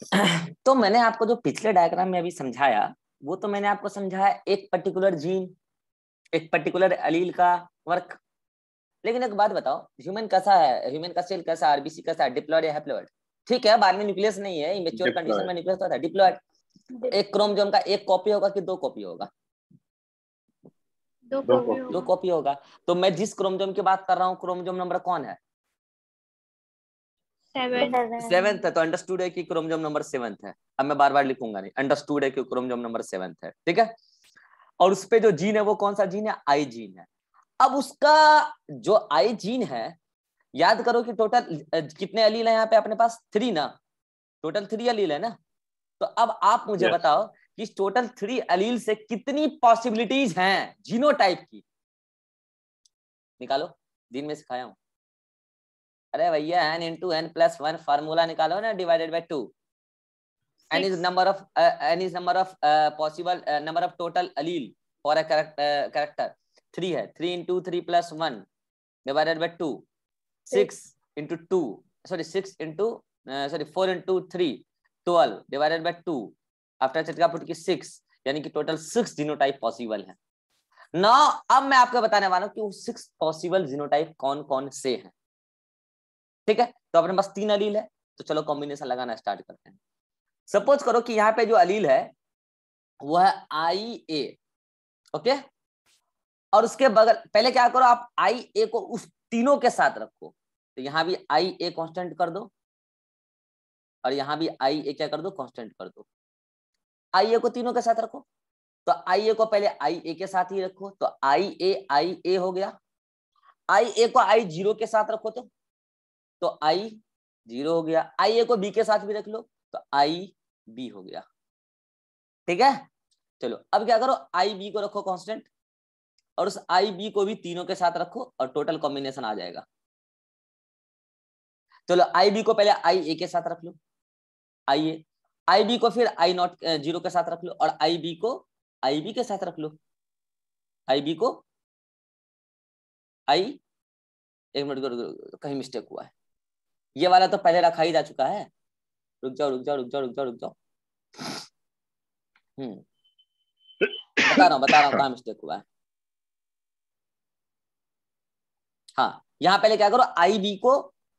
तो मैंने आपको जो पिछले डायग्राम में अभी समझाया वो तो मैंने आपको समझाया एक पर्टिकुलर जीन एक पर्टिकुलर अलील का वर्क लेकिन एक बात बताओ ह्यूमन कैसा है ह्यूमन का सेल कैसा आरबीसी कैसा डिप्लॉयड या हैप्लॉयड ठीक है बाद में न्यूक्लियस नहीं है इमेच्योर कंडीशन में न्यूक्लियस होता है डिप्लॉयड एक क्रोमोसोम का एक कॉपी होगा कि दो कॉपी होगा दो कॉपी होगा।, होगा तो मैं जिस क्रोमोसोम की बात कर रहा हूँ क्रोमोसोम नंबर कौन है सेवेंथ है तो अंडरस्टूड है कि क्रोमजोम नंबर सेवंथ है अब मैं बार बार लिखूंगा नहीं अंडरस्टूड है कि क्रोमजोम नंबर सेवंथ है ठीक है और उसपे जो जीन है वो कौन सा जीन है आई जीन है अब उसका जो आई जीन है याद करो कि टोटल कितने अलील है यहाँ पे अपने पास थ्री ना टोटल थ्री अलील है ना तो अब आप मुझे yes. बताओ कि टोटल थ्री अलील से कितनी पॉसिबिलिटीज हैं जीनो टाइप की निकालो दिन में सिखाया हूं अरे भैया N into N plus one formula निकालो ना divided by two N is number of N is number of possible number of total allele for character three है three into three plus one divided by two six into two sorry six into sorry four into three twelve divided by two after चटका फुट की six यानी कि total six genotype possible है ना अब मैं आपको बताने वाला हूँ कि वो सिक्स पॉसिबल जीनोटाइप कौन कौन से हैं ठीक है तो अपने पास तीन अलील है तो चलो कॉम्बिनेशन लगाना स्टार्ट करते हैं सपोज करो कि यहाँ पे जो अलील है वो है आई ए ओके और उसके बगल पहले क्या करो आप आई ए को उस तीनों के साथ रखो तो यहां भी आई ए कॉन्स्टेंट कर दो और यहां भी आई ए क्या कर दो कॉन्स्टेंट कर दो आई ए को तीनों के साथ रखो तो आई ए को पहले आई ए के साथ ही रखो तो आई ए आई ए हो गया आई ए को आई जीरो के साथ रखो तो तो आई जीरो हो गया आई ए को बी के साथ भी रख लो तो आई बी हो गया ठीक है चलो अब क्या करो आई बी को रखो कांस्टेंट और उस आई बी को भी तीनों के साथ रखो और टोटल कॉम्बिनेशन आ जाएगा चलो आई बी को पहले आई ए के साथ रख लो आई ए आई बी को फिर आई नॉट जीरो के साथ रख लो और आई बी को आई बी के साथ रख लो आई बी को आई एक मिनट कहीं मिस्टेक हुआ है ये वाला तो पहले रखा ही जा चुका है रुक जाओ रुक जाओ रुक जाओ रुक जाओ रुक जाओ हम्म बता रहा हूँ बता रहा हूँ अच्छा। कहा मिस्टेक हुआ है हाँ यहां पहले क्या करो आई बी को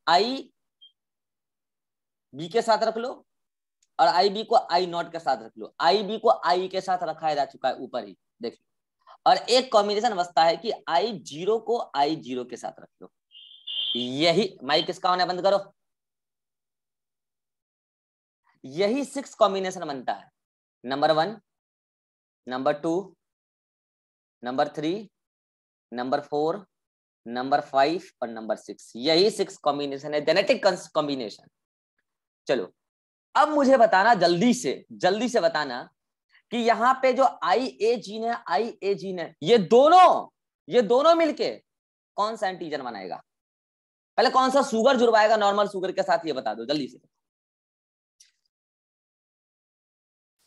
आई बी के साथ रख लो और आई बी को आई नॉट के साथ रख लो आई बी को आई के साथ रखा जा चुका है ऊपर ही देख लो और एक कॉम्बिनेशन बसता है कि आई जीरो को आई जीरो के साथ रख लो यही माइक किसका होना बंद करो यही सिक्स कॉम्बिनेशन बनता है number one number two number three number four number five और नंबर सिक्स यही सिक्स कॉम्बिनेशन है जेनेटिक कॉम्बिनेशन चलो अब मुझे बताना जल्दी से जल्दी से बताना कि यहां पे जो आई ए जीन है आई ए जीन है ये दोनों ये दोनों मिलके कौन सा एंटीजन बनाएगा पहले कौन सा शुगर जुड़वाएगा नॉर्मल शुगर के साथ ये बता दो जल्दी से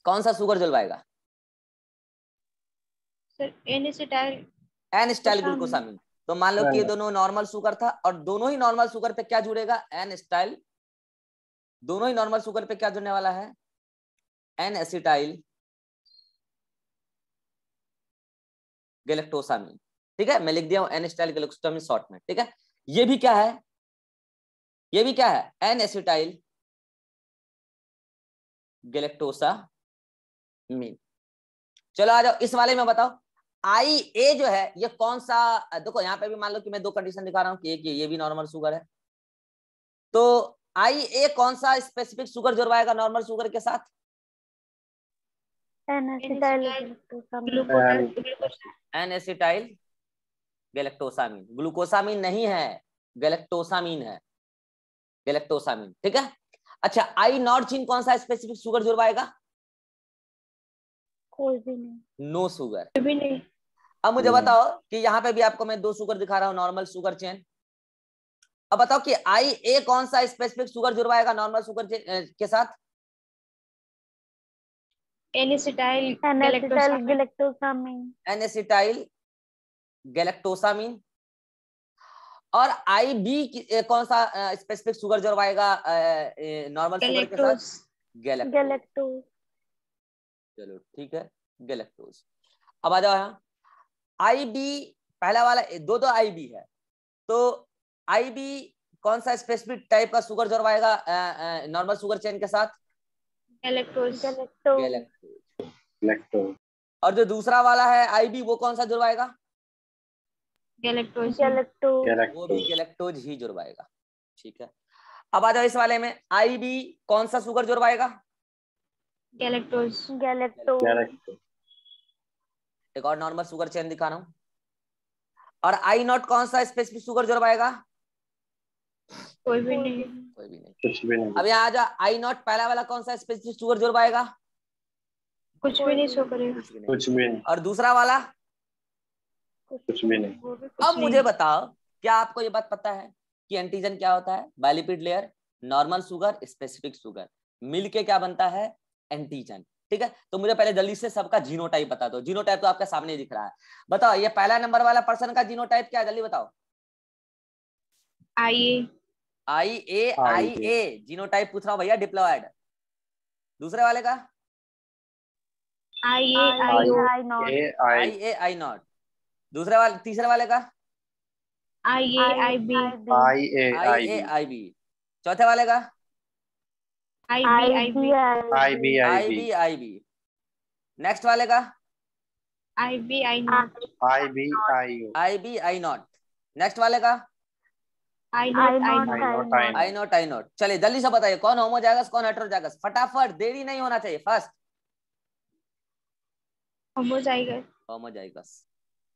कौन सा शुगर जुड़वाएगा एन स्टाइल तो मान लो कि ये दोनों नॉर्मल शुगर था और दोनों ही नॉर्मल शुगर पे क्या जुड़ेगा एन स्टाइल दोनों ही नॉर्मल शुगर पे क्या जुड़ने वाला है एन एसिटाइल गैलेक्टोसामिन ठीक है मैं लिख दिया एन स्टाइल गैलेक्टोसामिन शॉर्ट में ठीक है ये भी क्या है ये भी क्या है एन एसिटाइल गैलेक्टोसा मीन चलो आ जाओ इस वाले में बताओ आई ए जो है ये कौन सा देखो यहां पे भी मान लो कि मैं दो कंडीशन दिखा रहा हूं कि एक ये, ये भी नॉर्मल शुगर है तो आई ए कौन सा स्पेसिफिक शुगर जुड़वाएगा नॉर्मल शुगर के साथ एन एसिटाइल गैलेक्टोसामीन ग्लूकोसामीन नहीं है गैलेक्टोसामीन है गैलेक्टोसामीन ठीक है अच्छा आई नॉट जीन कौन सा स्पेसिफिक शुगर जुड़वाएगा नो शुगर अब मुझे hmm. बताओ कि यहाँ पे भी आपको मैं दो शुगर दिखा रहा हूँ नॉर्मल शुगर चेन अब बताओ कि आई ए कौन सा स्पेसिफिक शुगर जुड़वाएगा नॉर्मल शुगर के साथ एनेसिटाइल गैलेक्टोसामीन एनेसिटाइल गैलेक्टोसामीन और आई बी कौन सा स्पेसिफिक शुगर जो आएगा नॉर्मल शुगर के साथ गैलेक्टोज चलो ठीक है गैलेक्टोज अब आ जाओ यहाँ आई बी पहला वाला दो दो आई बी है तो आई बी कौन सा स्पेसिफिक टाइप का शुगर जोर आएगा नॉर्मल शुगर चेन के साथ गैलेक्टोज गैलेक्टोज और जो दूसरा वाला है आई बी वो कौन सा जुड़वाएगा गैलेक्टोज गैलेक्टोज गैलेक्टोज ही जुड़वाएगा ठीक है अब आ जाओ इस वाले में आई बी कौन सा शुगर जुड़वाएगा गैलेक्टोज गैलेक्टोज एक और नॉर्मल सुगर चेन दिखा रहा हूं और आई नॉट कौन सा स्पेसिफिक सुगर जुड़वाएगा कोई भी नहीं कोई भी नहीं कुछ भी नहीं अब यहाँ आ जा आई नॉट पहला वाला कौन सा स्पेसिफिक सुगर जुड़वाएगा कुछ भी नहीं शो करेगा कुछ भी नहीं और दूसरा वाला कुछ भी नहीं अब मुझे बताओ क्या आपको ये बात पता है कि एंटीजन क्या होता है bilipid layer normal sugar specific sugar मिल के क्या बनता है एंटीजन ठीक है तो मुझे पहले जल्दी से सबका जीनोटाइप बता दो जीनोटाइप तो आपका सामने दिख रहा है बताओ ये पहला नंबर वाला पर्सन का जीनोटाइप क्या है जल्दी बताओ आई ए आई ए आई ए जीनोटाइप पूछ रहा हूं भैया डिप्लॉयड दूसरे वाले का आई ए आई not I A I not दूसरे वाले तीसरे वाले का आई ए आई बी आई ए आई ए आई बी चौथे वाले का I B I B I B I B I B next वाले का I B I not I B I U I B I not next वाले का आई नॉट आई नॉट चलिए जल्दी से बताइए कौन होमो होमोजागस कौन हेटेरोजागस फटाफट देरी नहीं होना चाहिए फर्स्ट होमो जाएगा होमो जाएगा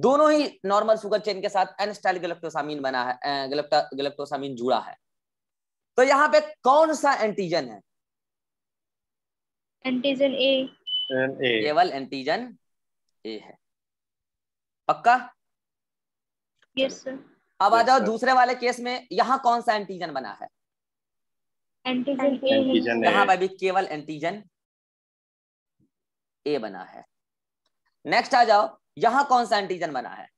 दोनों ही नॉर्मल शुगर चेन के साथ एनस्टाइल गलेक्टोसामीन बना है गलेक्टोसामीन जुड़ा है तो यहाँ पे कौन सा एंटीजन है एंटीजन ए केवल एंटीजन ए है पक्का यस सर अब आ जाओ दूसरे वाले केस में यहाँ कौन सा एंटीजन बना है एंटीजन ए यहाँ पर भी केवल एंटीजन ए बना है नेक्स्ट आ जाओ यहाँ कौन सा एंटीजन बना है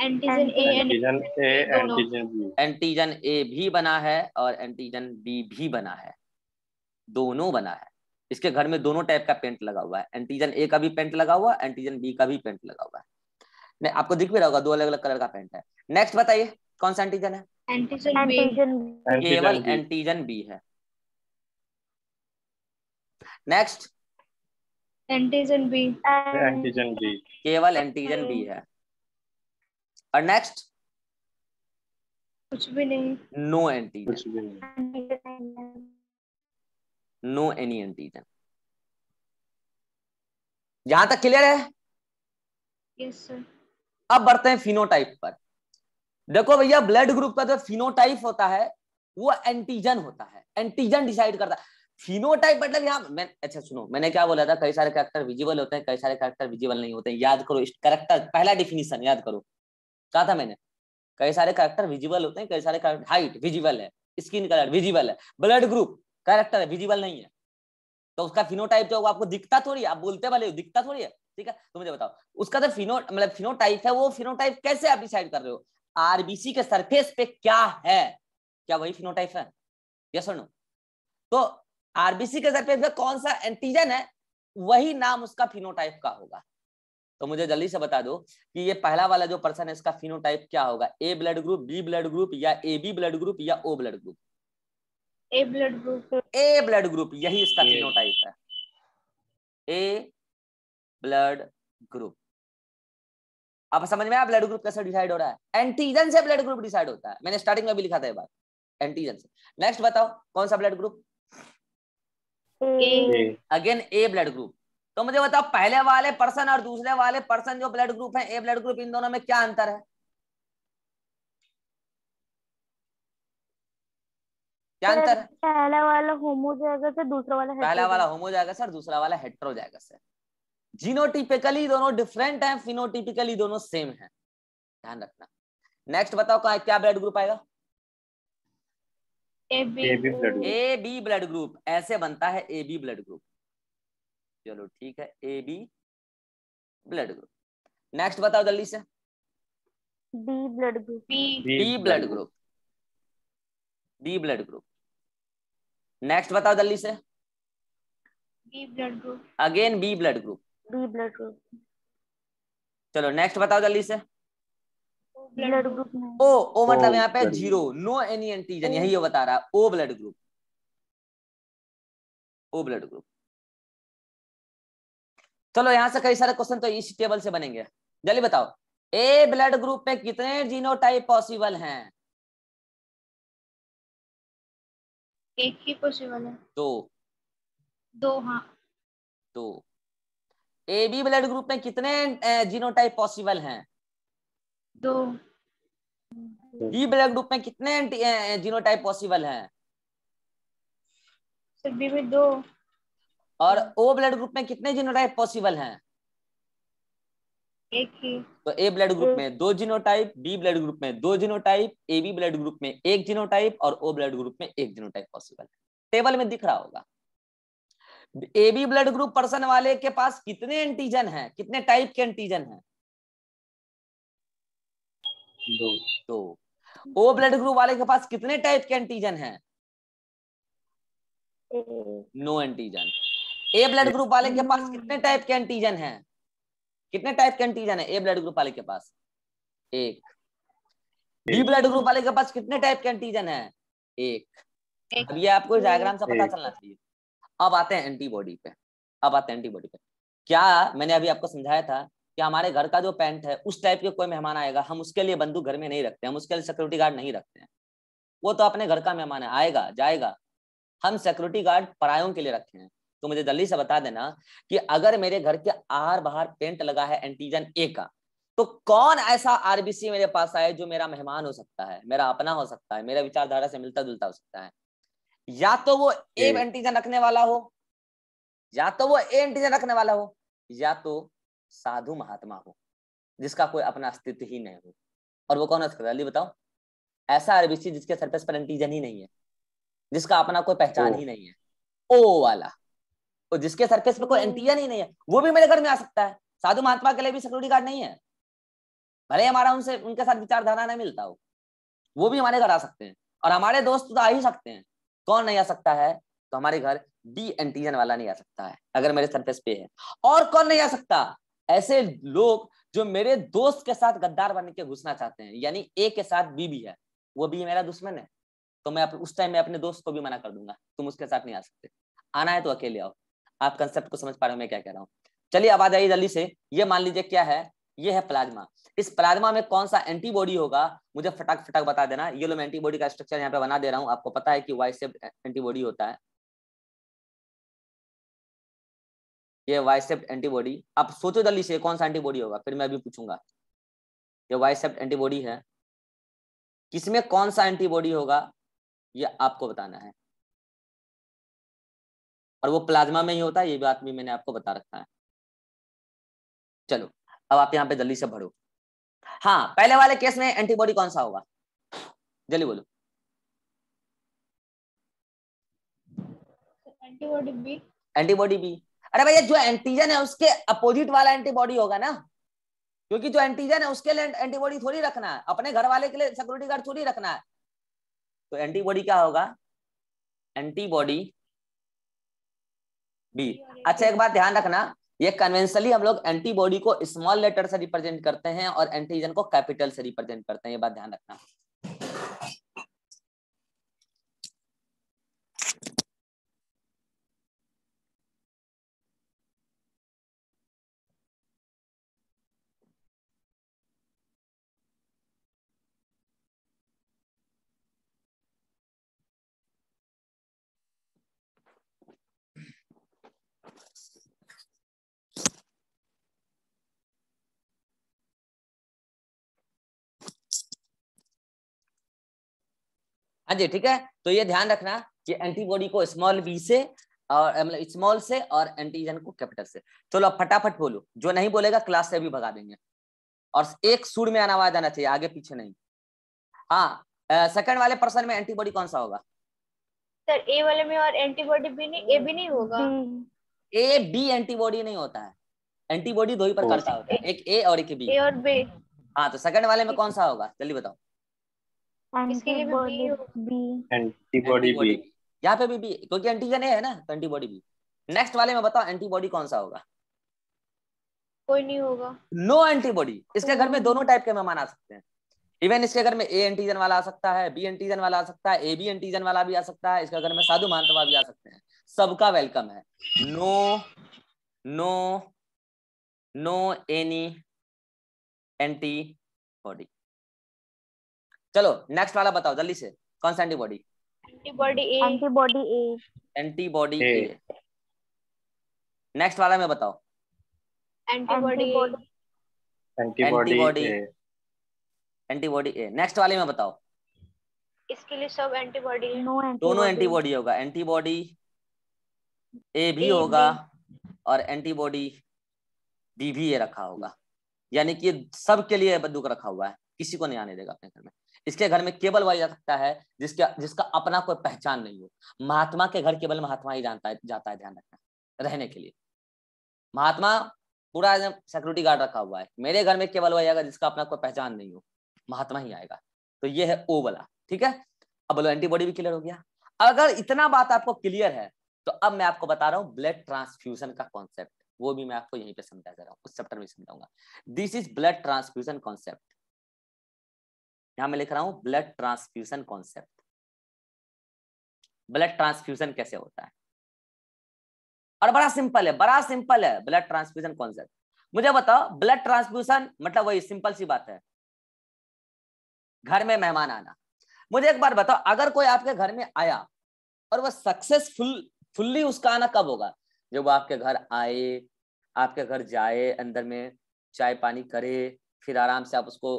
antigen A antigen B antigen A भी बना है और एंटीजन बी भी बना है दोनों बना है इसके घर में दोनों टाइप का पेंट लगा हुआ है एंटीजन ए का भी पेंट लगा हुआ है एंटीजन बी का भी पेंट लगा हुआ है आपको दिख भी रहा होगा दो अलग अलग कलर का पेंट है नेक्स्ट बताइए कौन सा एंटीजन है केवल एंटीजन बी है next antigen B antigen B केवल एंटीजन बी है और नेक्स्ट कुछ भी नहीं no antigen no any antigen यहां तक क्लियर है यस सर अब बढ़ते हैं फिनोटाइप पर देखो भैया ब्लड ग्रुप का जो फिनोटाइप होता है वो एंटीजन होता है एंटीजन डिसाइड करता है फिनोटाइप मतलब यहाँ मैं अच्छा सुनो मैंने क्या बोला था कई सारे कैरेक्टर विजिबल होते हैं कई सारे कैरेक्टर विजिबल नहीं होते हैं याद करो इस करेक्टर पहला डिफिनीशन याद करो कहा था मैंने कई सारे कैरेक्टर विजिबल होते हैं कई सारे हाइट विजिबल है स्किन कलर विजिबल है ब्लड ग्रुप कैरेक्टर विजिबल नहीं है तो उसका फिनोटाइप जो आपको दिखता थोड़ी आप बोलते वाले दिखता थोड़ी है ठीक है तो मुझे बताओ उसका जो फिनो मतलब फिनोटाइप है वो फिनोटाइप कैसे आप डिसाइड कर रहे हो आरबीसी के सरफेस पे क्या है क्या वही फिनोटाइप है यस और नो तो आरबीसी के सरफेस में कौन सा एंटीजन है वही नाम उसका फिनोटाइप का होगा तो मुझे जल्दी से बता दो कि ये पहला वाला जो पर्सन है इसका फिनोटाइप क्या होगा A blood group B blood group या ए बी ब्लड ग्रुप या O blood group A blood group A blood group यही इसका फिनोटाइप है ए ब्लड ग्रुप आप समझ में आया ब्लड ग्रुप कैसे डिसाइड हो रहा है एंटीजन से ब्लड ग्रुप डिसाइड होता है मैंने स्टार्टिंग में भी लिखा था ये बात एंटीजन से नेक्स्ट बताओ कौन सा blood group again A blood group तो मुझे बताओ पहले वाले पर्सन और दूसरे वाले पर्सन जो ब्लड ग्रुप है ए ब्लड ग्रुप इन दोनों में क्या अंतर है क्या अंतर है पहला वाला जाएगा सर दूसरा वाला पहला वाला सर दूसरा वाला जीनोटिपिकली दोनों डिफरेंट है फिनोटिपिकली दोनों सेम है ध्यान रखना नेक्स्ट बताओ क्या ब्लड ग्रुप आएगा A B blood A B blood group ऐसे बनता है ए बी ब्लड ग्रुप चलो ठीक है A B blood group next बताओ जल्दी से B blood group B blood group B blood group next बताओ जल्दी से B blood group again B blood group B blood group चलो नेक्स्ट बताओ जल्दी से ब्लड ग्रुप ओ ओ मतलब यहाँ पे जीरो नो एनी एंटीजन यही ये बता रहा है O blood group O blood group चलो यहाँ से कई सारे क्वेश्चन तो इस टेबल से बनेंगे जल्दी बताओ ए ब्लड ग्रुप में कितने टाइप पॉसिबल हैं एक ही पॉसिबल है दो दो हाँ दो ए बी ब्लड ग्रुप में कितने जीनो टाइप पॉसिबल हैं दो बी ब्लड ग्रुप में कितने जीनोटाइप पॉसिबल हैं सर बी में दो और ओ ब्लड ग्रुप में कितने जीनोटाइप पॉसिबल हैं एक ही तो ए ब्लड ग्रुप में दो जीनोटाइप बी ब्लड ग्रुप में दो genotype A B blood group में एक जीनोटाइप और ओ ब्लड ग्रुप में एक जीनोटाइप पॉसिबल है टेबल में दिख रहा होगा A B blood group person वाले के पास कितने एंटीजन हैं कितने टाइप के एंटीजन हैं दो तो दो तो ओ ब्लड ग्रुप वाले के पास कितने टाइप के एंटीजन हैं no antigen A blood group वाले के पास कितने टाइप के एंटीजन हैं कितने टाइप के एंटीजन है ए ब्लड ग्रुप वाले के पास एक बी ब्लड ग्रुप वाले के पास कितने टाइप के एंटीजन है एक अब ये आपको डायग्राम से पता चलना चाहिए अब आते हैं एंटीबॉडी पे अब आते हैं एंटीबॉडी पे क्या मैंने अभी आपको समझाया था कि हमारे घर का जो पेंट है उस टाइप के कोई मेहमान आएगा हम उसके लिए बंदूक घर में नहीं रखते हम उसके लिए सिक्योरिटी गार्ड नहीं रखते हैं वो तो अपने घर का मेहमान है आएगा जाएगा हम सिक्योरिटी गार्ड परायों के लिए रखे हैं तो मुझे जल्दी से बता देना कि अगर मेरे घर के आर बाहर पेंट लगा है एंटीजन ए का तो कौन ऐसा आरबीसी मेरे पास आए जो मेरा मेहमान हो सकता है मेरा अपना हो सकता है मेरा विचारधारा से मिलता जुलता हो सकता है या तो वो ए एंटीजन रखने वाला हो या तो वो ए एंटीजन रखने वाला हो या तो साधु महात्मा हो जिसका कोई अपना अस्तित्व ही नहीं हो और वो कौन अस्तित्व जल्दी बताओ ऐसा आरबीसी जिसके सरफेस पर एंटीजन ही नहीं है जिसका अपना कोई पहचान ही नहीं है ओ वाला और जिसके सरफेस पर कोई एंटीजन ही नहीं है वो भी मेरे घर में आ सकता है साधु महात्मा के लिए भी सिक्योरिटी गार्ड नहीं है भले हमारा उनसे उनके साथ विचारधारा नहीं मिलता हो वो भी हमारे घर आ सकते हैं और हमारे दोस्त तो आ ही सकते हैं कौन नहीं आ सकता है तो हमारे घर डी एंटीजन वाला नहीं आ सकता है अगर मेरे सरफेस पे है और कौन नहीं आ सकता ऐसे लोग जो मेरे दोस्त के साथ गद्दार बन के घुसना चाहते हैं यानी ए के साथ बी भी है वो भी मेरा दुश्मन है तो मैं उस टाइम में अपने दोस्त को भी मना कर दूंगा तुम उसके साथ नहीं आ सकते आना है तो अकेले आओ आप कंसेप्ट को समझ पा रहे हो मैं क्या कह रहा हूँ चलिए अब आ जाइए जल्दी से ये मान लीजिए क्या है ये है प्लाज्मा इस प्लाज्मा में कौन सा एंटीबॉडी होगा मुझे फटाक फटाक बता देना ये लो मैं एंटीबॉडी का स्ट्रक्चर यहाँ पे बना दे रहा हूँ आपको पता है कि वाई से एंटीबॉडी होता है ये वाइसेप्ट एंटीबॉडी आप सोचो जल्दी से कौन सा एंटीबॉडी होगा फिर मैं अभी पूछूंगा ये वाइसेप्ट एंटीबॉडी है किसमें कौन सा एंटीबॉडी होगा ये आपको बताना है और वो प्लाज्मा में ही होता है ये बात भी मैंने आपको बता रखा है चलो अब आप यहाँ पे जल्दी से भरो हाँ पहले वाले केस में एंटीबॉडी कौन सा होगा जल्दी बोलो एंटीबॉडी बी एंटीबॉडी बी अरे भैया जो एंटीजन है उसके अपोजिट वाला एंटीबॉडी होगा ना क्योंकि जो एंटीजन है उसके लिए एंटीबॉडी थोड़ी रखना है अपने घर वाले के लिए सिक्योरिटी गार्ड थोड़ी रखना है तो एंटीबॉडी क्या होगा एंटीबॉडी बी अच्छा एक बात ध्यान रखना ये कन्वेंशनली हम लोग एंटीबॉडी को स्मॉल लेटर से रिप्रेजेंट करते हैं और एंटीजन को कैपिटल से रिप्रेजेंट करते हैं ये बात ध्यान रखना हाँ जी ठीक है तो ये ध्यान रखना कि एंटीबॉडी को स्मॉल बी से और मतलब स्मॉल से और एंटीजन को कैपिटल से चलो तो अब फटाफट बोलो जो नहीं बोलेगा क्लास से भी भगा देंगे और एक सूर में आना आना चाहिए आगे पीछे नहीं हाँ सेकंड वाले पर्सन में एंटीबॉडी कौन सा होगा सर ए वाले में और एंटीबॉडी भी नहीं ए भी नहीं होगा ए बी एंटीबॉडी नहीं होता है एंटीबॉडी दो ही प्रकार का होता है एक ए और एक बी ए और बी हाँ तो सेकंड वाले में कौन सा होगा जल्दी बताओ ए एंटीबॉडी बी यहाँ पे भी बी क्योंकि एंटीजन ए है ना तो एंटीबॉडी बी नेक्स्ट वाले में बताओ एंटीबॉडी कौन सा होगा कोई नहीं होगा नो एंटीबॉडी इसके घर में दोनों टाइप के मेहमान आ सकते हैं इवन इसके घर में ए एंटीजन वाला आ सकता है बी एंटीजन वाला आ सकता है ए बी एंटीजन वाला भी आ सकता है इसके घर में साधु महात्मा भी आ सकते हैं सबका वेलकम है no no no any antibody चलो नेक्स्ट वाला बताओ जल्दी से कौन सा antibody antibody A antibody A antibody A next वाला में बताओ antibody antibody antibody A next वाले में बताओ इसके लिए सब एंटीबॉडी दोनों एंटीबॉडी होगा एंटीबॉडी ए भी होगा और एंटीबॉडी डी भी ये रखा होगा यानी कि सबके लिए बंदूक रखा हुआ है किसी को नहीं आने देगा अपने घर में इसके घर में केवल वही जा सकता है जिसके जिसका अपना कोई पहचान नहीं हो महात्मा के घर केवल महात्मा ही जानता है जाता है ध्यान रखना रहने के लिए महात्मा पूरा एकदम सिक्योरिटी गार्ड रखा हुआ है मेरे घर में केवल वही आएगा जिसका अपना कोई पहचान नहीं हो महात्मा ही आएगा तो ये है ओ वाला ठीक है अब बोलो एंटीबॉडी भी क्लियर हो गया अगर इतना बात आपको क्लियर है तो अब मैं आपको बता रहा हूँ ब्लड ट्रांसफ्यूजन का कॉन्सेप्ट वो भी मैं आपको यहीं पे समझा रहा हूँ उस चैप्टर में समझाऊंगा this is blood transfusion concept यहां मैं लिख रहा हूं blood transfusion concept blood transfusion कैसे होता है और बड़ा सिंपल है बड़ा सिंपल है ब्लड ट्रांसफ्यूजन कॉन्सेप्ट मुझे बताओ ब्लड ट्रांसफ्यूजन मतलब वही सिंपल सी बात है घर में मेहमान आना मुझे एक बार बताओ अगर कोई आपके घर में आया और वह सक्सेसफुल फुल्ली उसका आना कब होगा जब वो आपके घर आए आपके घर जाए अंदर में चाय पानी करे फिर आराम से आप उसको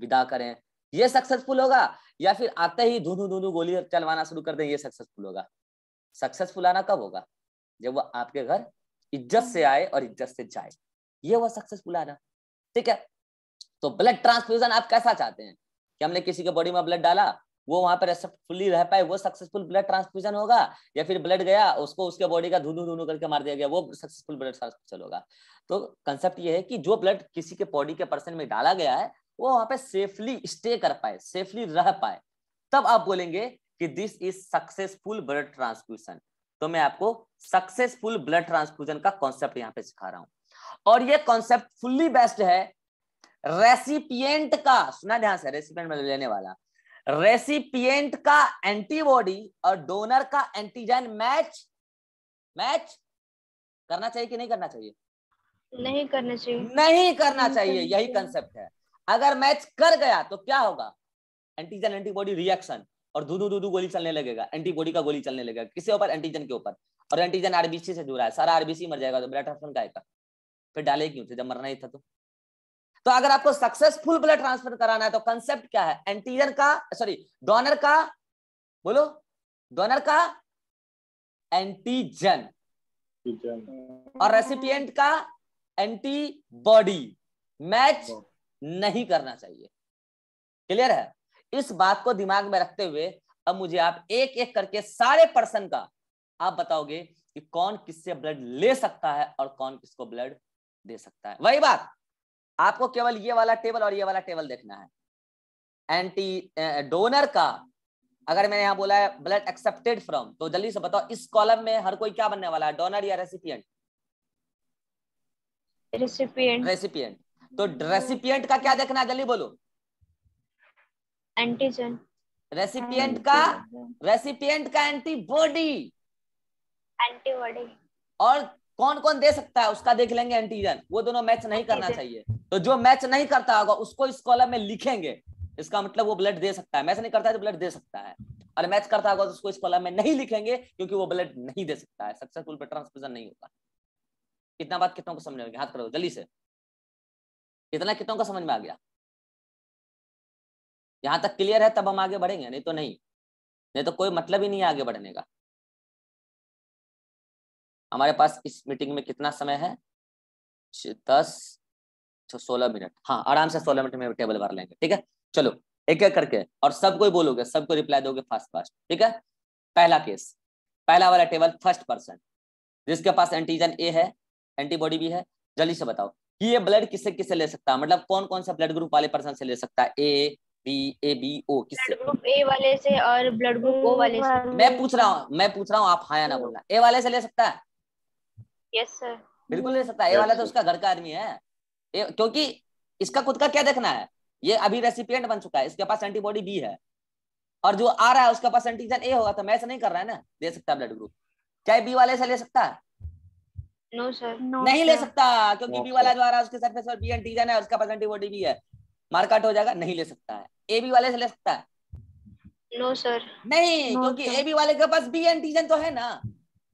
विदा करें ये सक्सेसफुल होगा या फिर आते ही धुनू धुनू गोली चलवाना शुरू कर दें ये सक्सेसफुल होगा सक्सेसफुल आना कब होगा जब वो आपके घर इज्जत से आए और इज्जत से जाए ये हुआ सक्सेसफुल आना ठीक है तो ब्लड ट्रांसफ्यूजन आप कैसा चाहते हैं कि हमने किसी के बॉडी में ब्लड डाला वो वहां पर सक्सेसफुली रह पाए वो सक्सेसफुल ब्लड ट्रांसफ्यूजन होगा या फिर ब्लड गया उसको उसके बॉडी का धुनू धुनू करके मार दिया गया वो सक्सेसफुल ब्लड ट्रांसफ्यूजन होगा तो कंसेप्ट ये है कि जो ब्लड किसी के बॉडी के पर्सन में डाला गया है वो वहां पे सेफली स्टे कर पाए सेफली रह पाए तब आप बोलेंगे कि this is successful blood transfusion तो मैं आपको सक्सेसफुल ब्लड ट्रांसफ्यूजन का कॉन्सेप्ट यहाँ पे सिखा रहा हूं और ये कॉन्सेप्ट फुल्ली बेस्ट है रेसिपिएंट का सुना ध्यान से रेसिपिएंट में मतलब लेने वाला रेसिपिएंट का एंटीबॉडी और डोनर का एंटीजन मैच मैच करना चाहिए कि नहीं करना चाहिए नहीं करना चाहिए नहीं करना चाहिए यही कंसेप्ट है अगर मैच कर गया तो क्या होगा एंटीजन एंटीबॉडी रिएक्शन और धुनु धुनु गोली चलने लगेगा एंटीबॉडी का गोली चलने लगेगा किसके ऊपर एंटीजन के ऊपर और एंटीजन आरबीसी से जुड़ा है सारा आरबीसी मर जाएगा तो ब्लड ट्रांसफर का आएगा फिर डाले क्यों थे जब मरना ही था तो तो अगर आपको सक्सेसफुल ब्लड ट्रांसफर कराना है तो कंसेप्ट क्या है एंटीजन का सॉरी डोनर का बोलो डोनर का एंटीजन और रेसिपिएंट का एंटीबॉडी मैच नहीं करना चाहिए क्लियर है इस बात को दिमाग में रखते हुए अब मुझे आप एक एक करके सारे पर्सन का आप बताओगे कि कौन किससे ब्लड ले सकता है और कौन किसको ब्लड दे सकता है वही बात आपको केवल ये वाला टेबल और ये वाला टेबल देखना है एंटी डोनर का अगर मैंने यहां बोला है ब्लड एक्सेप्टेड फ्रॉम तो जल्दी से बताओ इस कॉलम में हर कोई क्या बनने वाला है डोनर या रेसिपियंट रेसिपियंट रेसिपियंट तो रेसिपियंट का क्या देखना है जल्दी बोलो एंटीजन रेसिपियंट का रेसिपियंट का एंटीबॉडी एंटीबॉडी और कौन कौन दे सकता है उसका देख लेंगे एंटीजन वो दोनों मैच नहीं करना चाहिए तो जो मैच नहीं करता होगा उसको इस कॉलम में लिखेंगे इसका मतलब वो ब्लड दे सकता है मैच नहीं करता है तो ब्लड दे सकता है और मैच करता होगा तो उसको इस कॉलम में नहीं लिखेंगे क्योंकि वो ब्लड नहीं दे सकता है सक्सेसफुल पे ट्रांसफ्यूजन नहीं होता कितना बात कितना को समझ में हाथ करो जल्दी से इतना कितनों का समझ में आ गया यहां तक क्लियर है तब हम आगे बढ़ेंगे नहीं तो नहीं नहीं तो कोई मतलब ही नहीं है आगे बढ़ने का हमारे पास इस मीटिंग में कितना समय है दस सोलह मिनट हाँ आराम से सोलह मिनट में टेबल भर लेंगे ठीक है चलो एक एक करके और सबको बोलोगे सबको रिप्लाई दोगे फास्ट फास्ट ठीक है पहला केस पहला वाला टेबल फर्स्ट पर्सन जिसके पास एंटीजन ए है एंटीबॉडी भी है जल्दी से बताओ कि ये ब्लड किससे किससे ले सकता है मतलब कौन कौन सा ब्लड ग्रुप वाले पर्सन से ले सकता है A B A B O किस ब्लड ग्रुप ए वाले से और ब्लड ग्रुप ओ वाले से मैं पूछ रहा हूँ मैं पूछ रहा हूँ आप हाँ या ना बोलना ए वाले से ले सकता है यस सर बिल्कुल ले सकता है yes, ए वाला तो उसका घर का आदमी है ए, क्योंकि इसका खुद का क्या देखना है ये अभी रेसिपिएंट बन चुका है इसके पास एंटीबॉडी बी है और जो आ रहा है उसके पास एंटीजन ए होगा तो मैच नहीं कर रहा है ना दे सकता है ब्लड ग्रुप क्या बी वाले से ले सकता है नो सर नहीं ले सकता क्योंकि बी वाला द्वारा आ रहा है उसके सरफेस पर बी एंड जाना है उसका परसेंट वो भी है मार्क आउट हो जाएगा नहीं ले सकता है ए बी वाले से ले सकता है नो सर नहीं क्योंकि ए बी वाले के पास बी एंटीजन तो है ना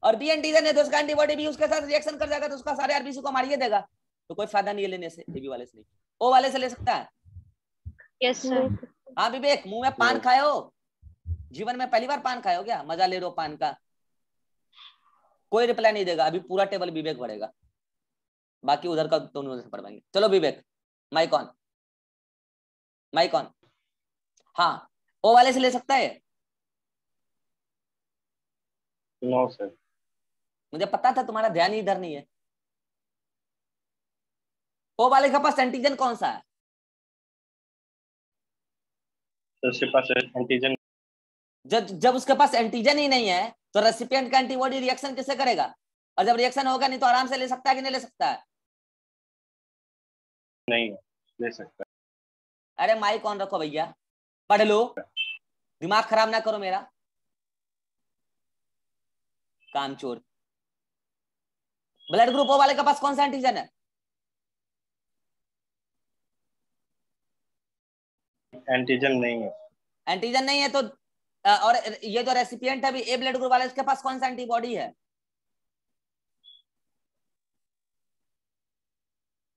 और बी एंटीजन है तो उसका एंटीबॉडी भी उसके साथ रिएक्शन कर जाएगा तो उसका सारे आरबीसी को मार ही देगा तो कोई फायदा नहीं है लेने से ए बी वाले से नहीं ओ वाले से ले सकता है यस सर हां विवेक मुंह में पान खाए हो जीवन में पहली बार पान खाए हो क्या मजा ले रहे हो पान का कोई रिप्लाई नहीं देगा अभी पूरा टेबल विवेक भरेगा बाकी उधर का दोनों तो से पढ़ पाएंगे चलो विवेक माइकॉन माइकॉन हाँ ओ वाले से ले सकता है नो सर मुझे पता था तुम्हारा ध्यान इधर नहीं है ओ वाले के पास एंटीजन कौन सा है तो पास एंटीजन जब जब उसके पास एंटीजन ही नहीं है तो रेसिपियंट का एंटीबॉडी रिएक्शन किससे करेगा और जब रिएक्शन होगा नहीं तो आराम से ले सकता है कि नहीं ले सकता है नहीं ले सकता अरे माई कौन रखो भैया पढ़ लो दिमाग खराब ना करो मेरा काम चोर ब्लड ग्रुप ओ वाले के पास कौन सा एंटीजन है एंटीजन नहीं है एंटीजन नहीं है तो और ये जो रेसिपियंट है ए ब्लड ग्रुप वाला इसके पास कौन सा एंटीबॉडी है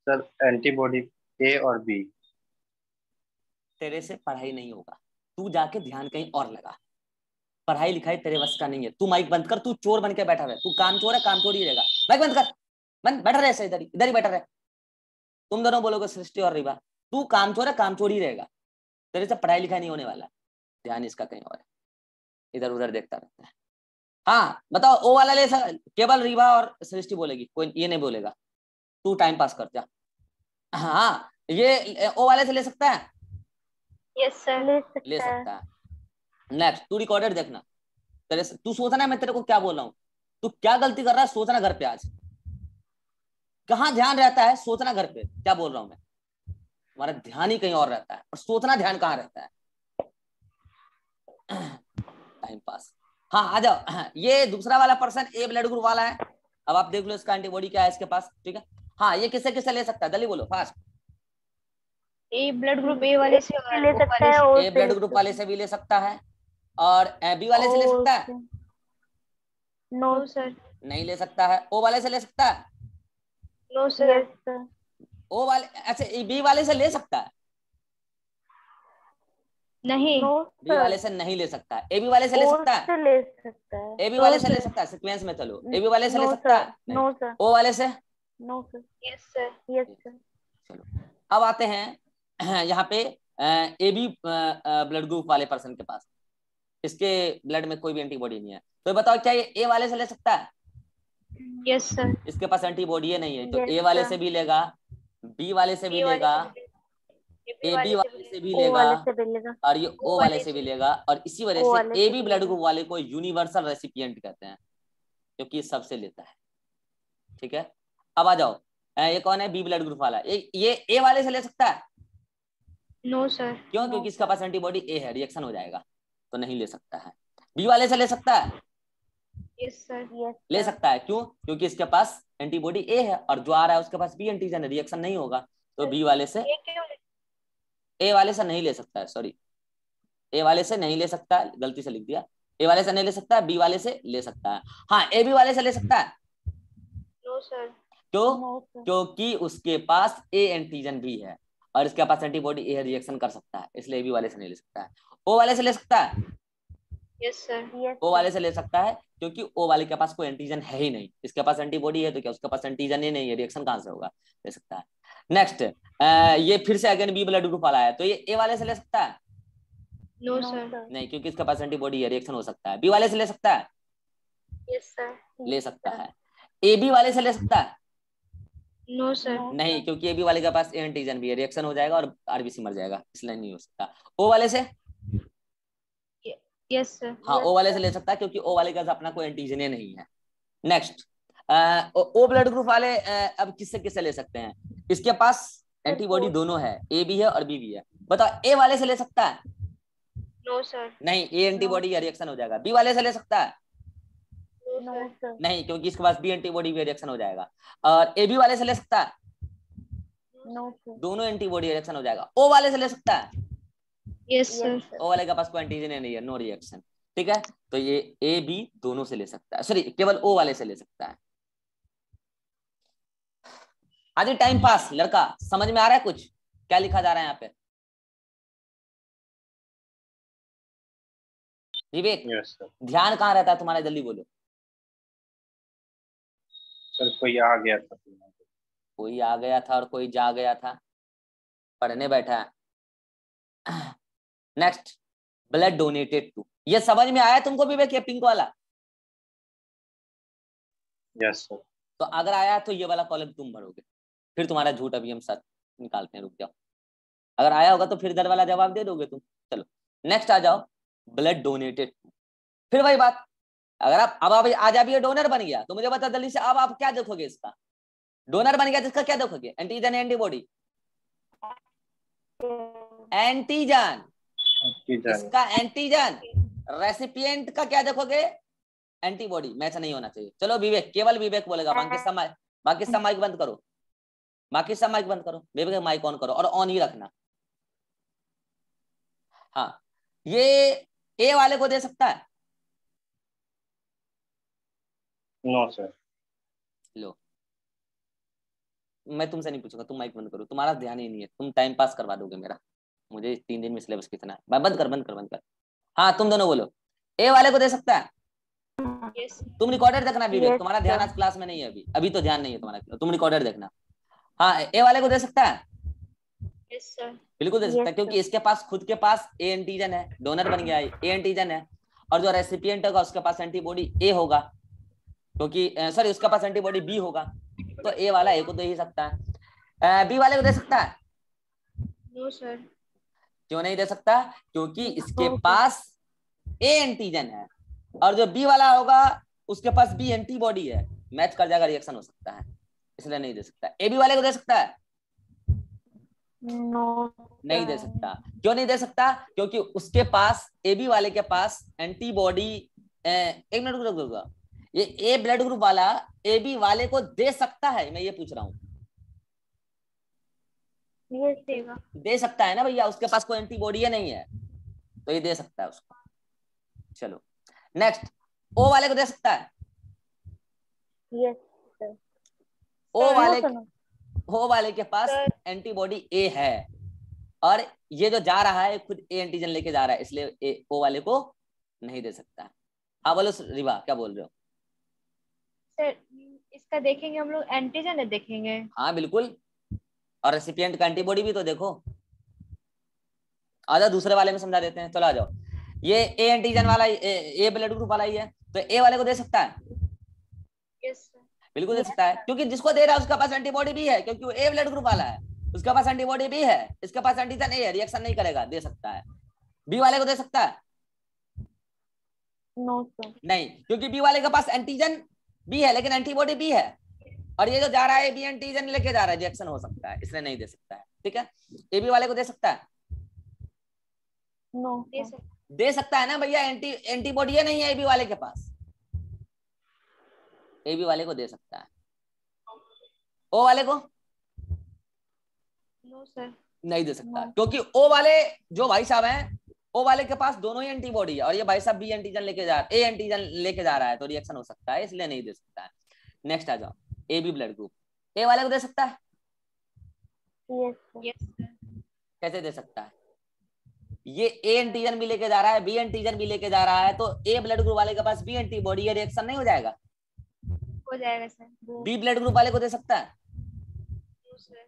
सर एंटीबॉडी ए और बी तेरे से पढ़ाई नहीं होगा तू जाके ध्यान कहीं और लगा पढ़ाई लिखाई तेरे बस का नहीं है तू माइक बंद कर तू चोर बन के बैठा रहे तू काम चोर है काम चोर ही रहेगा माइक बंद कर बंद बैठा रहे ऐसे इधर ही इधर ही बैठा रहे तुम दोनों बोलोगे सृष्टि और रिवा तू काम चोर है काम चोर ही रहेगा तेरे से पढ़ाई लिखाई नहीं होने वाला ध्यान इसका कहीं और है इधर उधर देखता रहता है हाँ बताओ ओ वाला ले केवल रीवा और सृष्टि बोलेगी कोई ये नहीं बोलेगा तू टाइम पास कर जा हाँ ये ओ वाले से ले सकता है यस सर ले सकता, ले सकता है नेक्स्ट तू रिकॉर्डेड देखना तेरे तू सोचना मैं तेरे को क्या बोल रहा हूँ तू क्या गलती कर रहा है सोचना घर पे आज कहाँ ध्यान रहता है सोचना घर पे क्या बोल रहा हूँ मैं हमारा ध्यान ही कहीं और रहता है और सोचना ध्यान कहाँ रहता है टाइम पास हाँ आ जाओ हाँ, ये दूसरा वाला पर्सन ए ब्लड ग्रुप वाला है अब आप देख लो इसका एंटीबॉडी क्या है इसके पास ठीक है हाँ ये किसे किसे ले सकता है दली बोलो fast A blood group A वाले से भी ले सकता है ए ब्लड ग्रुप वाले से भी ले सकता है और ए बी वाले से ले सकता है नो सर नहीं ले सकता है ओ वाले से ले सकता है नो सर ओ वाले ऐसे बी वाले से ले सकता है नहीं बी वाले से नहीं ले सकता ए तो बी वाले से ले सकता है ले सकता है ए बी वाले से ले सकता है सिक्वेंस में चलो ए बी वाले से ले सकता है नो सर ओ वाले से no sir yes sir yes sir चलो अब आते हैं यहाँ पे ए बी ब्लड ग्रुप वाले पर्सन के पास इसके ब्लड में कोई भी एंटीबॉडी नहीं है तो बताओ क्या ये ए वाले से ले सकता है यस सर इसके पास एंटीबॉडी नहीं है तो ए वाले से भी लेगा बी वाले से भी लेगा ए बी वाले से भी लेगा और ये ओ वाले से भी लेगा और इसी वजह से ए बी ब्लड ग्रुप वाले को यूनिवर्सल रेसिपियंट कहते हैं क्योंकि सबसे लेता है ठीक है अब आ जाओ ये कौन है बी ब्लड ग्रुप वाला ये ए वाले से ले सकता है नो सर क्यों क्योंकि इसके पास एंटीबॉडी ए है रिएक्शन हो जाएगा तो नहीं ले सकता है बी वाले से ले सकता है yes, ले सकता है क्यों क्योंकि इसके पास एंटीबॉडी ए है और जो आ रहा है उसके पास बी एंटीजन रिएक्शन नहीं होगा तो बी वाले से ए वाले से नहीं ले सकता है सॉरी ए वाले से नहीं ले सकता गलती से लिख दिया ए वाले से नहीं ले सकता बी वाले से ले सकता है हाँ ए बी वाले से ले सकता है नो सर क्यों क्योंकि उसके पास ए एंटीजन भी है और इसके पास एंटीबॉडी ए रिएक्शन कर सकता है इसलिए ए बी वाले से नहीं ले सकता है ओ वाले से ले सकता है yes, sir. वाले से ले सकता है क्योंकि ओ वाले के पास कोई एंटीजन है ही नहीं इसके पास एंटीबॉडी है तो क्या उसके पास एंटीजन ही नहीं है रिएक्शन कहां से होगा ले सकता है नेक्स्ट ये फिर से अगेन बी ब्लड ग्रुप वाला है तो ये ए वाले से ले सकता है नो no, सर no, नहीं क्योंकि इसके पास एंटीबॉडी है रिएक्शन हो सकता है बी वाले से ले सकता है यस yes, सर ले सकता है ए बी वाले से ले सकता है नो no, सर नहीं क्योंकि ए बी वाले के पास एंटीजन भी है रिएक्शन हो जाएगा और आरबीसी मर जाएगा इसलिए नहीं हो सकता ओ वाले से यस yes, हाँ ओ वाले से ले सकता है क्योंकि ओ वाले का अपना कोई एंटीजन नहीं है नेक्स्ट ओ ब्लड ग्रुप वाले आ, अब किससे किससे ले सकते हैं इसके पास एंटीबॉडी दोनों है ए भी है और बी भी है बताओ ए वाले से ले सकता है नो no, सर नहीं ए एंटीबॉडी का रिएक्शन हो जाएगा बी वाले से ले सकता है no, सर नहीं क्योंकि इसके पास बी एंटीबॉडी भी रिएक्शन हो जाएगा और ए बी वाले से ले सकता है नो सर दोनों एंटीबॉडी रिएक्शन हो जाएगा ओ वाले से ले सकता है नो ओ वाले पास कोई नहीं है नो रिएक्शन ठीक है तो ये ए बी दोनों से ले सकता है सॉरी केवल ओ वाले से ले सकता है आज टाइम पास लड़का समझ में आ रहा है कुछ क्या लिखा जा रहा है यहाँ पे विवेक yes, ध्यान कहाँ रहता है तुम्हारा जल्दी बोलो सर कोई आ गया था कोई आ गया था और कोई जा गया था पढ़ने बैठा है नेक्स्ट ब्लड डोनेटेड टू ये समझ में आया तुमको भी भाई पिंक वाला यस yes, तो अगर आया तो ये वाला कॉलम तुम भरोगे फिर तुम्हारा झूठ अभी हम साथ निकालते हैं रुक जाओ अगर आया होगा तो फिर इधर वाला जवाब दे दोगे तुम चलो नेक्स्ट आ जाओ ब्लड डोनेटेड टू फिर वही बात अगर आप अब आप आज आप डोनर बन गया तो मुझे बता जल्दी से अब आप क्या देखोगे इसका डोनर बन गया जिसका तो क्या देखोगे एंटीजन एंटीबॉडी एंटीजन इसका एंटीजन रेसिपियंट का क्या देखोगे एंटीबॉडी मैच नहीं होना चाहिए चलो विवेक केवल विवेक बोलेगा हाँ। बाकी समय बाकी सब माइक बंद करो बाकी सब माइक बंद करो विवेक माइक ऑन करो और ऑन ही रखना हाँ ये ए वाले को दे सकता है नो no, सर लो मैं तुमसे नहीं पूछूंगा तुम माइक बंद करो तुम्हारा ध्यान ही नहीं है तुम टाइम पास करवा दोगे मेरा मुझे तीन दिन में सिलेबस कितना है बंद कर बंद कर बंद कर हाँ तुम दोनों बोलो ए वाले को दे सकता है yes. तुम रिकॉर्डर देखना विवेक yes. तुम्हारा ध्यान आज क्लास में नहीं है अभी अभी तो ध्यान नहीं है तुम्हारा तुम रिकॉर्डर देखना हाँ ए वाले को दे सकता है बिल्कुल yes, दे सकता है क्योंकि इसके पास खुद के पास ए एंटीजन है डोनर बन गया है ए एंटीजन है और जो रेसिपियंट होगा उसके पास एंटीबॉडी ए होगा क्योंकि सॉरी उसके पास एंटीबॉडी बी होगा तो ए वाला ए को दे ही सकता है बी वाले को दे सकता है नो सर क्यों नहीं दे सकता क्योंकि इसके पास ए एंटीजन है और जो बी वाला होगा उसके पास बी एंटीबॉडी है मैच कर जाएगा रिएक्शन हो सकता है इसलिए नहीं दे सकता ए बी वाले को दे सकता है नहीं दे सकता क्यों नहीं दे सकता क्योंकि उसके पास ए बी वाले के पास एंटीबॉडी एक मिनट ये ए ब्लड ग्रुप वाला ए बी वाले को दे सकता है मैं ये पूछ रहा हूँ दे सकता है ना भैया उसके पास कोई एंटीबॉडी नहीं है तो ये दे सकता है उसको चलो नेक्स्ट ओ वाले को दे सकता है ओ वाले ओ वाले के पास एंटीबॉडी ए है और ये जो जा रहा है खुद ए एंटीजन लेके जा रहा है इसलिए ए ओ वाले को नहीं दे सकता हाँ बोलो रिवा क्या बोल रहे हो सर इसका देखेंगे हम लोग एंटीजन देखेंगे हाँ बिल्कुल और रेसिपियंट का एंटीबॉडी भी तो देखो आजा दूसरे वाले में समझा देते हैं चलो आ जाओ ये ए एंटीजन वाला ए ब्लड ग्रुप वाला ही है तो ए वाले को दे सकता है yes, बिल्कुल दे सकता है क्योंकि जिसको दे रहा है उसके पास एंटीबॉडी भी है क्योंकि वो ए ब्लड ग्रुप वाला है उसके पास एंटीबॉडी भी है इसके पास एंटीजन ए है रिएक्शन नहीं करेगा दे सकता है बी वाले को दे सकता है नो no, नहीं क्योंकि बी वाले के पास एंटीजन भी है लेकिन एंटीबॉडी भी है और ये जो जा रहा है एबी टी जन लेके जा रहा है रिएक्शन हो सकता है इसलिए नहीं दे सकता है ठीक है एबी वाले को दे सकता है नो no. दे सकता है ना भैया एंटी एंटीबॉडी नहीं है एबी वाले के पास एबी वाले को दे सकता है ओ वाले को नो सर नहीं दे सकता no. क्योंकि ओ वाले जो भाई साहब हैं ओ वाले के पास दोनों ही एंटीबॉडी है और ये भाई साहब बी एंटीजन लेके जा ए एंटीजन लेके जा रहा है तो रिएक्शन हो सकता है इसलिए नहीं दे सकता है नेक्स्ट आ जाओ A B blood group A वाले को दे सकता है yes, कैसे दे सकता है ये ए एंटीजन भी लेके जा रहा है बी एंटीजन भी लेके जा रहा है तो ए ब्लड ग्रुप वाले के पास बी एंटीबॉडी या रिएक्शन नहीं हो जाएगा हो जाएगा सर बी ब्लड ग्रुप वाले को दे सकता है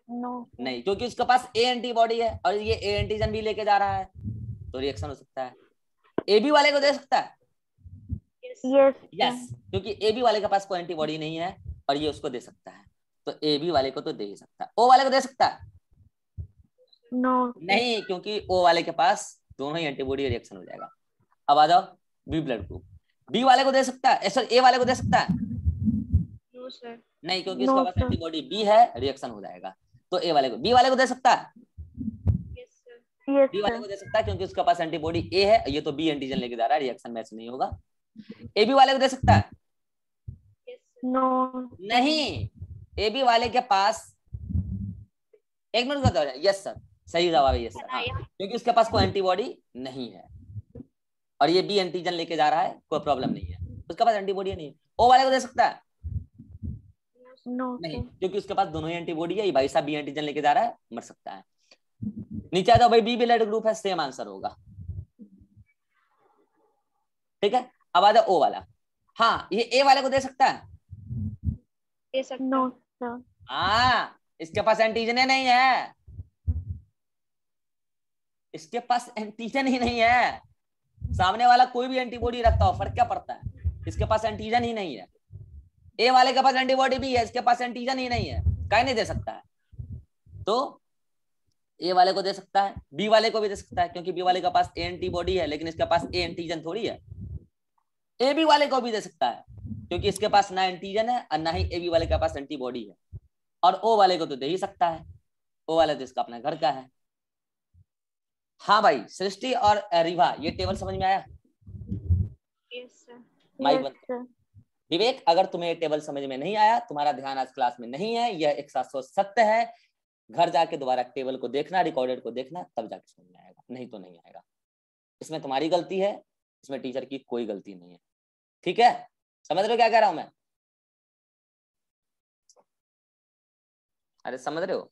नो no. नहीं क्योंकि उसके पास ए एंटीबॉडी है और ये ए एंटीजन भी लेके जा रहा है तो रिएक्शन हो सकता है ए बी वाले को दे सकता है यस yes. yes. क्योंकि ए बी वाले के पास कोई एंटीबॉडी नहीं है और ये उसको दे सकता है तो ए बी वाले को तो दे ही सकता है ओ वाले को दे सकता है नो no. नहीं क्योंकि ओ वाले के पास दोनों ही एंटीबॉडी रिएक्शन हो जाएगा अब आ जाओ बी ब्लड ग्रुप बी वाले को दे सकता है सर ए वाले को दे सकता है no, नहीं क्योंकि no, इसके पास एंटीबॉडी बी है रिएक्शन हो जाएगा तो ए वाले को बी वाले को दे सकता है बी वाले को दे सकता है क्योंकि उसके पास एंटीबॉडी ए है ये तो बी एंटीजन लेके जा रहा है रिएक्शन मैच नहीं होगा ए बी वाले को दे सकता है नो no. नहीं बी वाले के पास एक मिनट का दौर यस सर सही जवाब है यस सर हाँ, क्योंकि उसके पास कोई एंटीबॉडी नहीं है और ये बी एंटीजन लेके जा रहा है कोई प्रॉब्लम नहीं है उसके पास एंटीबॉडी नहीं है ओ वाले को दे सकता है no. नहीं क्योंकि उसके पास दोनों ही एंटीबॉडी है भाई साहब बी एंटीजन लेके जा रहा है मर सकता है नीचे आता भाई बी ब्लड ग्रुप है सेम आंसर होगा ठीक है अब आ जाओ ओ वाला हाँ ये ए वाले को दे सकता है दे सकता नो no, हाँ इसके पास एंटीजन ही नहीं है इसके पास एंटीजन ही नहीं है सामने वाला कोई भी एंटीबॉडी रखता हो फर्क क्या पड़ता है इसके पास एंटीजन ही नहीं है ए वाले के पास एंटीबॉडी भी है इसके पास एंटीजन ही नहीं है कहीं नहीं दे सकता है तो ए वाले को दे सकता है बी वाले को भी दे सकता है क्योंकि बी वाले के पास ए एंटीबॉडी है लेकिन इसके पास ए एंटीजन थोड़ी है एबी वाले को भी दे सकता है क्योंकि इसके पास ना एंटीजन है और ना ही एबी वाले के पास एंटीबॉडी है और ओ वाले को तो दे ही सकता है ओ वाला तो इसका अपना घर का है हाँ भाई सृष्टि और रिवा ये टेबल समझ में आया माइक बंद विवेक अगर तुम्हें ये टेबल समझ में नहीं आया तुम्हारा ध्यान आज क्लास में नहीं है यह एक सात सौ सत्य है घर जाके दोबारा टेबल को देखना रिकॉर्डेड को देखना तब जाके समझ में आएगा नहीं तो नहीं आएगा इसमें तुम्हारी गलती है इसमें टीचर की कोई गलती नहीं है ठीक है समझ रहे हो क्या कह रहा हूं मैं अरे समझ रहे हो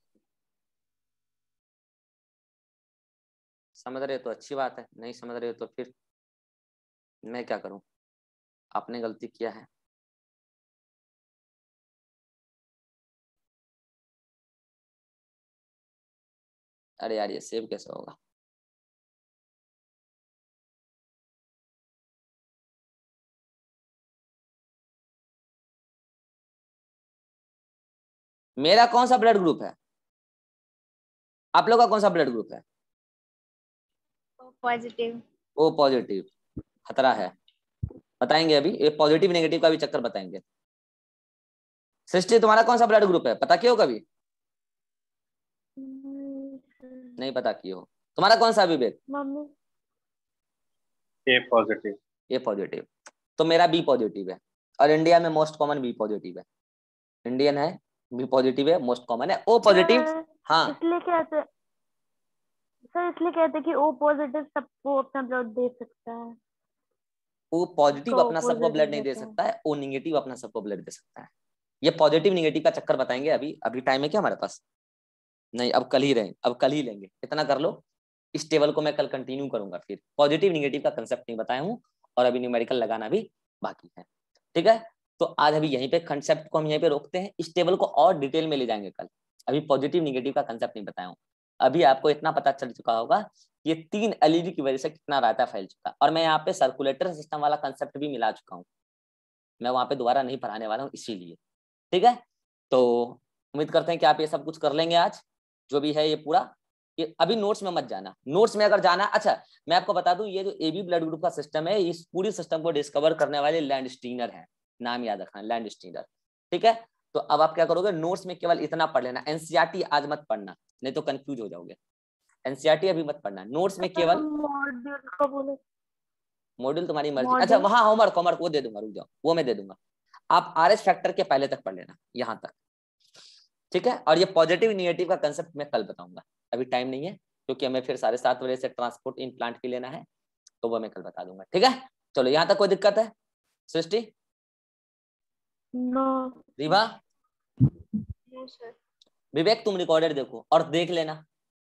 समझ रहे हो तो अच्छी बात है नहीं समझ रहे हो तो फिर मैं क्या करूं आपने गलती किया है अरे यार ये सेव कैसे होगा मेरा कौन सा ब्लड ग्रुप है आप लोग का कौन सा ब्लड ग्रुप है पॉजिटिव ओ पॉजिटिव खतरा है बताएंगे अभी ये पॉजिटिव नेगेटिव का भी चक्कर बताएंगे सृष्टि तुम्हारा कौन सा ब्लड ग्रुप है पता क्यों कभी hmm. नहीं पता क्यों तुम्हारा कौन सा विवेक ए पॉजिटिव ए पॉजिटिव तो मेरा बी पॉजिटिव है और इंडिया में मोस्ट कॉमन बी पॉजिटिव है इंडियन है बी पॉजिटिव है मोस्ट कॉमन है ओ पॉजिटिव हाँ, हाँ इसलिए कहते सर इसलिए कहते कि ओ पॉजिटिव सबको अपना ब्लड दे सकता है ओ पॉजिटिव अपना सबको ब्लड नहीं दे सकता है ओ अपना सबको ब्लड दे सकता है ये पॉजिटिव का चक्कर बताएंगे अभी अभी टाइम है क्या हमारे पास नहीं अब कल ही रहें अब कल ही लेंगे इतना कर लो इस टेबल को मैं कल कंटिन्यू करूंगा फिर पॉजिटिव का कंसेप्ट नहीं बताया हूँ और अभी न्यूमेरिकल लगाना भी बाकी है ठीक है तो आज अभी यहीं पे कंसेप्ट को हम यहीं पे रोकते हैं इस टेबल को और डिटेल में ले जाएंगे कल अभी पॉजिटिव निगेटिव का कंसेप्ट नहीं बताया हूँ अभी आपको इतना पता चल चुका होगा ये तीन एलईडी की वजह से कितना रायता फैल चुका और मैं यहाँ पे सर्कुलेटर सिस्टम वाला कंसेप्ट भी मिला चुका हूँ मैं वहाँ पे दोबारा नहीं पढ़ाने वाला हूँ इसीलिए ठीक है तो उम्मीद करते हैं कि आप ये सब कुछ कर लेंगे आज जो भी है ये पूरा ये अभी नोट्स में मत जाना नोट्स में अगर जाना अच्छा मैं आपको बता दूं ये जो एबी ब्लड ग्रुप का सिस्टम है इस पूरी सिस्टम को डिस्कवर करने वाले लैंड स्टीनर है नाम याद रखना लैंड स्टीडर ठीक है तो अब आप क्या करोगे नोट्स में केवल इतना पढ़ लेना एनसीआरटी e आज मत पढ़ना नहीं तो कंफ्यूज हो जाओगे एनसीआरटी e अभी मत पढ़ना नोट्स में अच्छा, केवल मॉड्यूल तो तुम्हारी मर्जी अच्छा वहां होमवर्क होमवर्क वो दे दूंगा रुक जाओ वो मैं दे दूंगा आप आर एस फैक्टर के पहले तक पढ़ लेना यहाँ तक ठीक है और ये पॉजिटिव निगेटिव का कंसेप्ट मैं कल बताऊंगा अभी टाइम नहीं है क्योंकि हमें फिर साढ़े सात बजे से ट्रांसपोर्ट इन प्लांट की लेना है तो वो मैं कल बता दूंगा ठीक है चलो यहाँ तक कोई दिक्कत है सृष्टि नो रिवा विवेक तुम रिकॉर्डेड देखो और देख लेना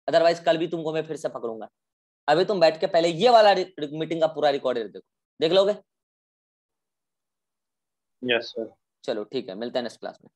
अदरवाइज कल भी तुमको मैं फिर से पकड़ूंगा अभी तुम बैठ के पहले ये वाला मीटिंग का पूरा रिकॉर्डेड देखो देख लोगे यस yes, सर चलो ठीक है मिलते हैं नेक्स्ट क्लास में